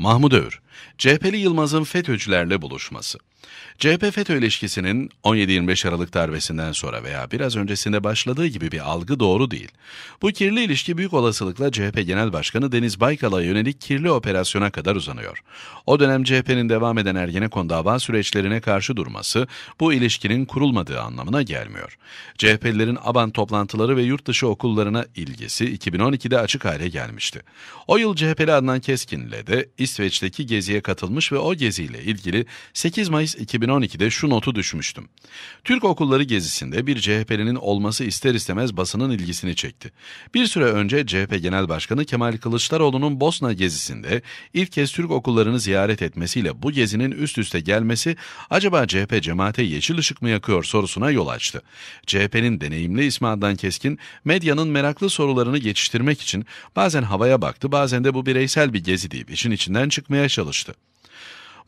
Mahmud Övür CHP'li Yılmaz'ın FETÖ'cülerle buluşması. CHP-FETÖ ilişkisinin 17-25 Aralık darbesinden sonra veya biraz öncesinde başladığı gibi bir algı doğru değil. Bu kirli ilişki büyük olasılıkla CHP Genel Başkanı Deniz Baykal'a yönelik kirli operasyona kadar uzanıyor. O dönem CHP'nin devam eden Ergenekon dava süreçlerine karşı durması bu ilişkinin kurulmadığı anlamına gelmiyor. CHP'lilerin ABAN toplantıları ve yurt dışı okullarına ilgisi 2012'de açık hale gelmişti. O yıl CHP'li Adnan Keskin ile de İsveç'teki geziye katılmış ve o geziyle ilgili 8 Mayıs 2012'de şu notu düşmüştüm. Türk okulları gezisinde bir CHP'linin olması ister istemez basının ilgisini çekti. Bir süre önce CHP Genel Başkanı Kemal Kılıçdaroğlu'nun Bosna gezisinde ilk kez Türk okullarını ziyaret etmesiyle bu gezinin üst üste gelmesi acaba CHP cemaate yeşil ışık mı yakıyor sorusuna yol açtı. CHP'nin deneyimli ismi Adnan Keskin, medyanın meraklı sorularını geçiştirmek için bazen havaya baktı bazen de bu bireysel bir gezi deyip işin içinden çıkmaya çalıştı çalıştı.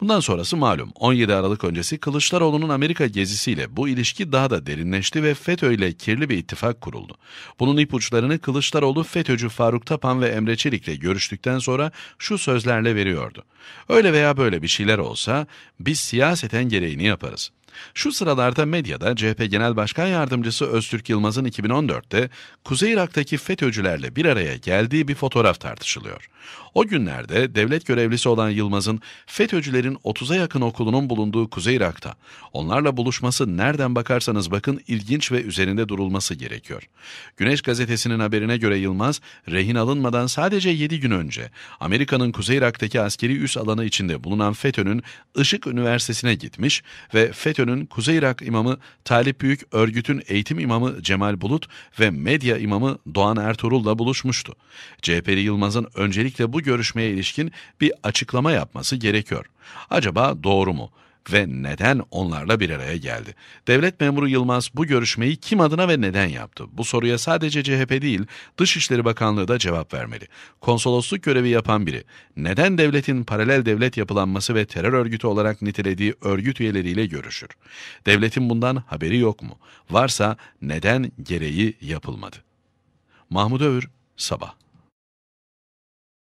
Bundan sonrası malum 17 Aralık öncesi Kılıçdaroğlu'nun Amerika gezisiyle bu ilişki daha da derinleşti ve FETÖ ile kirli bir ittifak kuruldu. Bunun ipuçlarını Kılıçdaroğlu FETÖ'cü Faruk Tapan ve Emre Çelik'le görüştükten sonra şu sözlerle veriyordu. Öyle veya böyle bir şeyler olsa biz siyaseten gereğini yaparız. Şu sıralarda medyada CHP Genel Başkan Yardımcısı Öztürk Yılmaz'ın 2014'te Kuzey Irak'taki FETÖ'cülerle bir araya geldiği bir fotoğraf tartışılıyor. O günlerde devlet görevlisi olan Yılmaz'ın FETÖ'cülerin 30'a yakın okulunun bulunduğu Kuzey Irak'ta onlarla buluşması nereden bakarsanız bakın ilginç ve üzerinde durulması gerekiyor. Güneş gazetesinin haberine göre Yılmaz rehin alınmadan sadece 7 gün önce Amerika'nın Kuzey Irak'taki askeri üs alanı içinde bulunan FETÖ'nün Işık Üniversitesi'ne gitmiş ve FETÖ FETÖ'nün Kuzey Irak imamı Talip Büyük, örgütün eğitim imamı Cemal Bulut ve medya imamı Doğan Ertuğrul'la buluşmuştu. CHP'li Yılmaz'ın öncelikle bu görüşmeye ilişkin bir açıklama yapması gerekiyor. Acaba doğru mu? ve neden onlarla bir araya geldi? Devlet memuru Yılmaz bu görüşmeyi kim adına ve neden yaptı? Bu soruya sadece CHP değil, Dışişleri Bakanlığı da cevap vermeli. Konsolosluk görevi yapan biri, neden devletin paralel devlet yapılanması ve terör örgütü olarak nitelediği örgüt üyeleriyle görüşür? Devletin bundan haberi yok mu? Varsa neden gereği yapılmadı? Mahmut Öğür Sabah